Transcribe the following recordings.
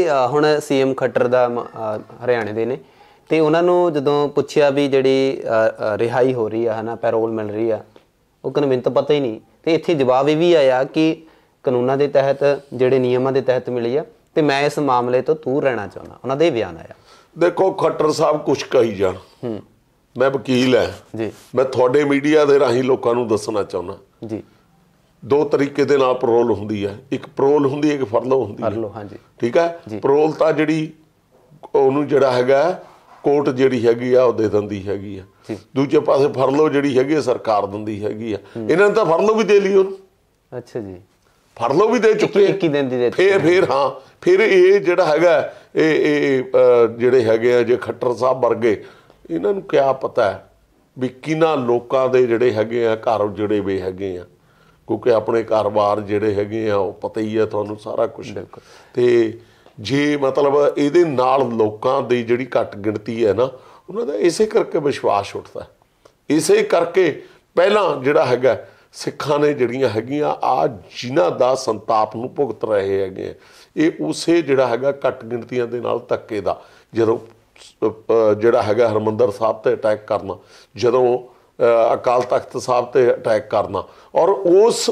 ਕਿ ਹੁਣ ਸੀਐਮ ਖੱਟਰ ਦਾ ਹਰਿਆਣੇ ਦੇ ਨੇ ਤੇ ਉਹਨਾਂ ਨੂੰ ਜਦੋਂ ਪੁੱਛਿਆ ਵੀ ਜਿਹੜੀ ਰਿਹਾਈ ਹੋ ਰਹੀ ਆ ਹਨਾ ਪੈਰੋਲ ਮਿਲ ਰਹੀ ਆ ਉਹ ਮਿੰਤ ਪਤਾ ਹੀ ਨਹੀਂ ਤੇ ਇੱਥੇ ਜਵਾਬ ਇਹ ਵੀ ਆਇਆ ਕਿ ਕਾਨੂੰਨਾਂ ਦੇ ਤਹਿਤ ਜਿਹੜੇ ਨਿਯਮਾਂ ਦੇ ਤਹਿਤ ਮਿਲੀ ਆ ਤੇ ਮੈਂ ਇਸ ਮਾਮਲੇ ਤੋਂ ਦੂਰ ਰਹਿਣਾ ਚਾਹੁੰਦਾ ਉਹਨਾਂ ਦੇ ਬਿਆਨ ਆਇਆ ਦੇਖੋ ਖੱਟਰ ਸਾਹਿਬ ਕੁਝ ਕਹੀ ਜਾਣ ਹੂੰ ਮੈਂ ਵਕੀਲ ਐ ਜੀ ਮੈਂ ਤੁਹਾਡੇ ਮੀਡੀਆ ਦੇ ਰਾਹੀਂ ਲੋਕਾਂ ਨੂੰ ਦੱਸਣਾ ਚਾਹੁੰਦਾ ਜੀ ਦੋ ਤਰੀਕੇ ਦੇ ਨਾਲ ਪ੍ਰੋਲ ਹੁੰਦੀ ਹੈ ਇੱਕ ਪ੍ਰੋਲ ਹੁੰਦੀ ਹੈ ਇੱਕ ਫਰਲੋ ਹੁੰਦੀ ਹੈ ਫਰਲੋ ਹਾਂਜੀ ਠੀਕ ਹੈ ਪ੍ਰੋਲ ਤਾਂ ਜਿਹੜੀ ਉਹਨੂੰ ਜਿਹੜਾ ਹੈਗਾ ਕੋਰਟ ਜਿਹੜੀ ਹੈਗੀ ਆ ਉਹ ਦੇ ਦਿੰਦੀ ਹੈਗੀ ਆ ਦੂਜੇ ਪਾਸੇ ਫਰਲੋ ਜਿਹੜੀ ਹੈਗੀ ਸਰਕਾਰ ਦਿੰਦੀ ਹੈਗੀ ਆ ਇਹਨਾਂ ਨੇ ਤਾਂ ਫਰਲੋ ਵੀ ਦੇ ਲਈ ਉਹਨੂੰ ਅੱਛਾ ਜੀ ਫਰਲੋ ਵੀ ਦੇ ਚੁੱਕੇ ਇੱਕ ਹੀ ਦਿਨ ਦੀ ਦੇ ਫੇਰ ਫੇਰ ਹਾਂ ਫਿਰ ਇਹ ਜਿਹੜਾ ਹੈਗਾ ਇਹ ਇਹ ਜਿਹੜੇ ਹੈਗੇ ਆ ਜੇ ਖੱਟਰ ਸਾਹਿਬ ਵਰਗੇ ਇਹਨਾਂ ਨੂੰ ਕਿਆ ਪਤਾ ਵੀ ਕਿਨਾਂ ਲੋਕਾਂ ਦੇ ਜਿਹੜੇ ਹੈਗੇ ਆ ਘਰ ਜਿਹੜੇ ਵੇ ਹੈਗੇ ਆ ਕਿਉਂਕਿ ਆਪਣੇ ਘਰ-ਬਾਰ ਜਿਹੜੇ ਹੈਗੇ ਆ ਉਹ ਪਤਾ ਹੀ ਆ ਤੁਹਾਨੂੰ ਸਾਰਾ ਕੁਝ ਤੇ ਜੇ ਮਤਲਬ ਇਹਦੇ ਨਾਲ ਲੋਕਾਂ ਦੀ ਜਿਹੜੀ ਘੱਟ ਗਿਣਤੀ ਹੈ ਨਾ ਉਹਨਾਂ ਦਾ ਇਸੇ ਕਰਕੇ ਵਿਸ਼ਵਾਸ ਉੱਠਦਾ ਇਸੇ ਕਰਕੇ ਪਹਿਲਾਂ ਜਿਹੜਾ ਹੈਗਾ ਸਿੱਖਾਂ ਨੇ ਜਿਹੜੀਆਂ ਹੈਗੀਆਂ ਆ ਜਿਨ੍ਹਾਂ ਦਾ ਸੰਤਾਪ ਨੂੰ ਭੁਗਤ ਰਹੇ ਹੈਗੇ ਇਹ ਉਸੇ ਜਿਹੜਾ ਹੈਗਾ ਘੱਟ ਗਿਣਤੀਆਂ ਦੇ ਨਾਲ ਧੱਕੇ ਦਾ ਜਦੋਂ ਜਿਹੜਾ ਹੈਗਾ ਹਰਮੰਦਰ ਸਾਹਿਬ ਤੇ ਅਟੈਕ ਕਰਨਾ ਜਦੋਂ ਅਕਾਲ ਤਖਤ ਸਾਹਿਬ ਤੇ ਅਟੈਕ ਕਰਨਾ ਔਰ ਉਸ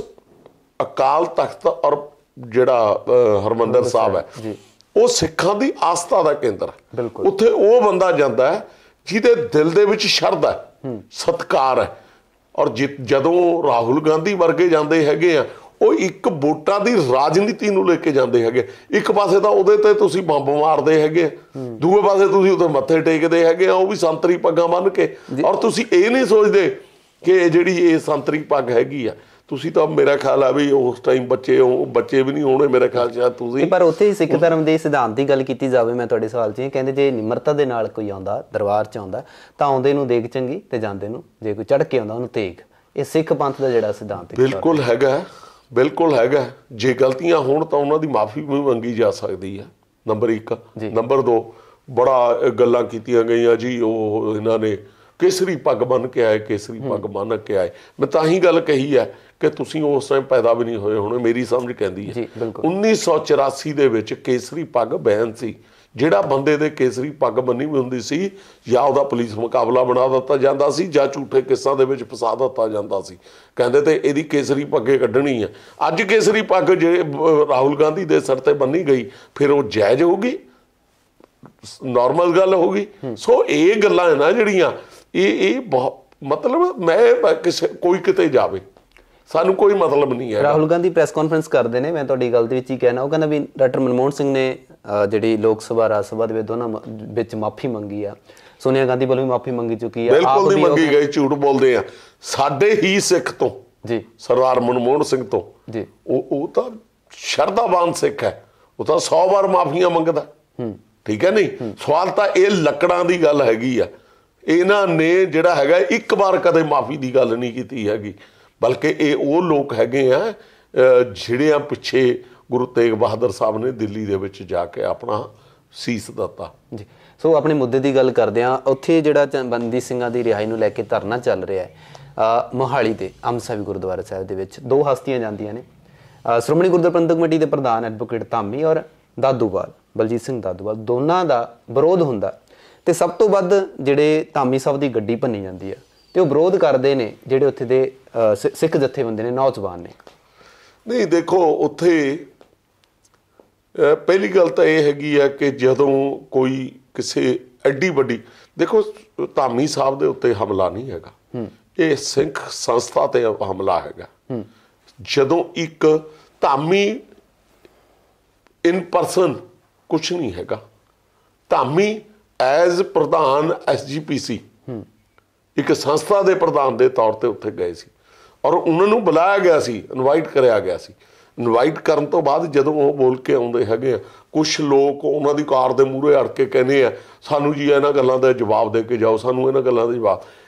ਅਕਾਲ ਤਖਤ ਔਰ ਜਿਹੜਾ ਹਰਮੰਦਰ ਸਾਹਿਬ ਹੈ ਉਹ ਸਿੱਖਾਂ ਦੀ ਆਸਥਾ ਦਾ ਕੇਂਦਰ ਹੈ ਉੱਥੇ ਉਹ ਬੰਦਾ ਜਾਂਦਾ ਹੈ ਜਿਹਦੇ ਦਿਲ ਦੇ ਵਿੱਚ ਸ਼ਰਧਾ ਹੈ ਸਤਕਾਰ ਹੈ ਔਰ ਜਦੋਂ ਰਾਹੁਲ ਗਾਂਧੀ ਵਰਗੇ ਜਾਂਦੇ ਹੈਗੇ ਆ ਉਹ ਇੱਕ ਵੋਟਾਂ ਦੀ ਰਾਜਨੀਤੀ ਨੂੰ ਲੈ ਕੇ ਜਾਂਦੇ ਹੈਗੇ ਇੱਕ ਪਾਸੇ ਤਾਂ ਉਹਦੇ ਤੇ ਤੁਸੀਂ ਬੰਬ ਮਾਰਦੇ ਹੈਗੇ ਦੂਏ ਪਾਸੇ ਤੁਸੀਂ ਉਹਦੇ ਮੱਥੇ ਟੇਕਦੇ ਹੈਗੇ ਉਹ ਵੀ ਸੰਤਰੀ ਪੱਗਾਂ ਬੰਨ ਕੇ ਔਰ ਤੁਸੀਂ ਇਹ ਨਹੀਂ ਸੋਚਦੇ ਕਿ ਜਿਹੜੀ ਇਹ ਸੰਤਰੀ ਪੱਗ ਹੈਗੀ ਆ ਤੁਸੀਂ ਤਾਂ ਮੇਰਾ ਖਿਆਲ ਆ ਵੀ ਉਸ ਟਾਈਮ ਬੱਚੇ ਉਹ ਬੱਚੇ ਵੀ ਨਹੀਂ ਹੋਣੇ ਮੇਰੇ ਖਿਆਲ ਚ ਤੁਸੀਂ ਪਰ ਉੱਥੇ ਸਿੱਖ ਧਰਮ ਦੇ ਸਿਧਾਂਤ ਦੀ ਗੱਲ ਕੀਤੀ ਜਾਵੇ ਮੈਂ ਤੁਹਾਡੇ ਸਵਾਲ 'ਚ ਕਹਿੰਦੇ ਜੇ ਨਿਮਰਤਾ ਦੇ ਨਾਲ ਕੋਈ ਆਉਂਦਾ ਦਰਬਾਰ 'ਚ ਆਉਂਦਾ ਤਾਂ ਆਉਂਦੇ ਨੂੰ ਦੇਖ ਚੰਗੀ ਤੇ ਜਾਂਦੇ ਨੂੰ ਜੇ ਕੋਈ ਚੜ ਕੇ ਆਉਂਦਾ ਉਹਨੂੰ ਤੇਗ ਇਹ ਸਿੱਖ ਪੰਥ ਦਾ ਜਿਹੜਾ ਸਿਧਾਂਤ ਹੈ ਬਿਲਕੁਲ ਹੈਗਾ ਬਿਲਕੁਲ ਹੈਗਾ ਜੇ ਗਲਤੀਆਂ ਹੋਣ ਤਾਂ ਉਹਨਾਂ ਦੀ ਮਾਫੀ ਵੀ ਮੰਗੀ ਜਾ ਸਕਦੀ ਹੈ ਨੰਬਰ 1 ਨੰਬਰ 2 ਬੜਾ ਗੱਲਾਂ ਕੀਤੀਆਂ ਗਈਆਂ ਜੀ ਉਹ ਇਹਨਾਂ ਨੇ ਕੇਸਰੀ ਪੱਗ ਬਨ ਕੇ ਆਏ ਕੇਸਰੀ ਪੱਗ ਬਨ ਕੇ ਆਏ ਮੈਂ ਤਾਂ ਹੀ ਗੱਲ ਕਹੀ ਹੈ ਕਿ ਤੁਸੀਂ ਉਸ ਟਾਈਮ ਪੈਦਾ ਵੀ ਨਹੀਂ ਹੋਏ ਹੁਣ ਮੇਰੀ ਸਮਝ ਕਹਿੰਦੀ ਹੈ 1984 ਦੇ ਵਿੱਚ ਕੇਸਰੀ ਪੱਗ ਬੈਨ ਸੀ ਜਿਹੜਾ ਬੰਦੇ ਦੇ ਕੇਸਰੀ ਪੱਗ ਬੰਨੀ ਵੀ ਹੁੰਦੀ ਸੀ ਜਾਂ ਉਹਦਾ ਪੁਲਿਸ ਮੁਕਾਬਲਾ ਬਣਾ ਦਿੱਤਾ ਜਾਂਦਾ ਸੀ ਜਾਂ ਝੂਠੇ ਕਿੱਸਾ ਦੇ ਵਿੱਚ ਫਸਾ ਦਿੱਤਾ ਜਾਂਦਾ ਸੀ ਕਹਿੰਦੇ ਤੇ ਇਹਦੀ ਕੇਸਰੀ ਪੱਗੇ ਕੱਢਣੀ ਆ ਅੱਜ ਕੇਸਰੀ ਪੱਗ ਜੇ ਰਾਹੁਲ ਗਾਂਧੀ ਦੇ ਸਿਰ ਤੇ ਬੰਨੀ ਗਈ ਫਿਰ ਉਹ ਜਾਇਜ਼ ਹੋਊਗੀ ਨਾਰਮਲ ਗੱਲ ਹੋਗੀ ਸੋ ਇਹ ਗੱਲਾਂ ਨਾ ਜਿਹੜੀਆਂ ਇਹ ਇਹ ਮਤਲਬ ਮੈਂ ਕਿਸੇ ਕੋਈ ਕਿਤੇ ਜਾਵੇ ਸਾਨੂੰ ਕੋਈ ਮਤਲਬ ਨਹੀਂ ਹੈ ਰਾਹੁਲ ਗਾਂਧੀ ਪ੍ਰੈਸ ਕਾਨਫਰੰਸ ਕਰਦੇ ਨੇ ਮੈਂ ਤੁਹਾਡੀ ਗੱਲ ਦੇ ਵਿੱਚ ਹੀ ਕਹਿਣਾ ਉਹ ਕਹਿੰਦਾ ਵੀ ਡਾਕਟਰ ਮਨਮੋਹਨ ਸਿੰਘ ਨੇ ਜਿਹੜੀ ਲੋਕ ਸਭਾ ਰਾਜ ਸਭਾ ਦੇ ਵਿੱਚ ਦੋਨਾਂ ਵਿੱਚ ਮਾਫੀ ਮੰਗੀ ਆ ਸੋਨੀਆ ਗਾਂਧੀ ਵੱਲੋਂ ਵੀ ਮਾਫੀ ਮੰਗੀ ਚੁੱਕੀ ਆ ਆਪ ਵੀ ਮੰਗੀ ਗਈ ਝੂਠ ਬੋਲਦੇ ਆ ਸਾਡੇ ਹੀ ਸਿੱਖ ਤੋਂ ਜੀ ਸਰਦਾਰ ਮਨਮੋਹਨ ਸਿੰਘ ਤੋਂ ਜੀ ਉਹ ਉਹ ਤਾਂ ਸ਼ਰਧਾਵਾਨ ਸਿੱਖ ਹੈ ਉਹ ਤਾਂ 100 ਵਾਰ ਮਾਫੀਆਂ ਮੰਗਦਾ ਹੂੰ ਠੀਕ ਹੈ ਨਹੀਂ ਸਵਾਲ ਤਾਂ ਇਹ ਲੱਕੜਾਂ ਦੀ ਗੱਲ ਹੈਗੀ ਆ ਇਹਨਾਂ ਨੇ ਜਿਹੜਾ ਹੈਗਾ ਇੱਕ ਵਾਰ ਕਦੇ ਮਾਫੀ ਦੀ ਗੱਲ ਨਹੀਂ ਕੀਤੀ ਹੈਗੀ ਬਲਕਿ ਇਹ ਉਹ ਲੋਕ ਹੈਗੇ ਆ ਜਿਹੜਿਆਂ ਪਿੱਛੇ ਗੁਰੂ ਤੇਗ ਬਹਾਦਰ ਸਾਹਿਬ ਨੇ ਦਿੱਲੀ ਦੇ ਵਿੱਚ ਜਾ ਕੇ ਆਪਣਾ ਸੀਸ ਦਿੱਤਾ ਜੀ ਸੋ ਆਪਣੇ ਮੁੱਦੇ ਦੀ ਗੱਲ ਕਰਦੇ ਆ ਉੱਥੇ ਜਿਹੜਾ ਬੰਦੀ ਸਿੰਘਾਂ ਦੀ ਰਿਹਾਈ ਨੂੰ ਲੈ ਕੇ ਧਰਨਾ ਚੱਲ ਰਿਹਾ ਹੈ ਮੋਹਾਲੀ ਦੇ ਅੰਮ੍ਰਿਤਸਰ ਗੁਰਦੁਆਰਾ ਸਾਹਿਬ ਦੇ ਵਿੱਚ ਦੋ ਹਸਤੀਆਂ ਜਾਂਦੀਆਂ ਨੇ ਸ਼੍ਰੋਮਣੀ ਗੁਰਦੁਆਰਾ ਪ੍ਰਬੰਧਕ ਕਮੇਟੀ ਦੇ ਪ੍ਰਧਾਨ ਐਡਵੋਕੇਟ ਧਾਮੀ ਔਰ ਦਾਦੂਵਾਲ ਬਲਜੀਤ ਸਿੰਘ ਦਾਦੂਵਾਲ ਦੋਨਾਂ ਦਾ ਵਿਰੋਧ ਹੁੰਦਾ ਤੇ ਸਭ ਤੋਂ ਵੱਧ ਜਿਹੜੇ ਧਾਮੀ ਸਾਹਿਬ ਦੀ ਗੱਡੀ ਭੰਨੀ ਜਾਂਦੀ ਹੈ ਤੇ ਉਹ ਵਿਰੋਧ ਕਰਦੇ ਨੇ ਜਿਹੜੇ ਉੱਥੇ ਦੇ ਸਿੱਖ ਜਥੇਬੰਦੇ ਨੇ ਨੌਜਵਾਨ ਨੇ ਨਹੀਂ ਦੇਖੋ ਉੱਥੇ ਪਹਿਲੀ ਗੱਲ ਤਾਂ ਇਹ ਹੈਗੀ ਆ ਕਿ ਜਦੋਂ ਕੋਈ ਕਿਸੇ ਐਡੀ ਵੱਡੀ ਦੇਖੋ ਧਾਮੀ ਸਾਹਿਬ ਦੇ ਉੱਤੇ ਹਮਲਾ ਨਹੀਂ ਹੈਗਾ ਇਹ ਸਿੰਖ ਸੰਸਥਾ ਤੇ ਹਮਲਾ ਹੈਗਾ ਜਦੋਂ ਇੱਕ ਧਾਮੀ ਇਨ ਪਰਸਨ ਕੁਝ ਨਹੀਂ ਹੈਗਾ ਧਾਮੀ ਐਜ਼ ਪ੍ਰਧਾਨ ਐਸਜੀਪੀਸੀ ਇੱਕ ਸੰਸਥਾ ਦੇ ਪ੍ਰਧਾਨ ਦੇ ਤੌਰ ਤੇ ਉੱਥੇ ਗਏ ਸੀ ਔਰ ਉਹਨਾਂ ਨੂੰ ਬੁਲਾਇਆ ਗਿਆ ਸੀ ਇਨਵਾਈਟ ਕਰਿਆ ਗਿਆ ਸੀ ਇਨਵਾਈਟ ਕਰਨ ਤੋਂ ਬਾਅਦ ਜਦੋਂ ਉਹ ਬੋਲ ਕੇ ਆਉਂਦੇ ਹੈਗੇ ਆ ਕੁਝ ਲੋਕ ਉਹਨਾਂ ਦੀ ਕਾਰ ਦੇ ਮੂਹਰੇ ਅੜ ਕੇ ਕਹਿੰਦੇ ਆ ਸਾਨੂੰ ਜੀ ਇਹਨਾਂ ਗੱਲਾਂ ਦਾ ਜਵਾਬ ਦੇ ਕੇ ਜਾਓ ਸਾਨੂੰ ਇਹਨਾਂ ਗੱਲਾਂ ਦਾ ਜਵਾਬ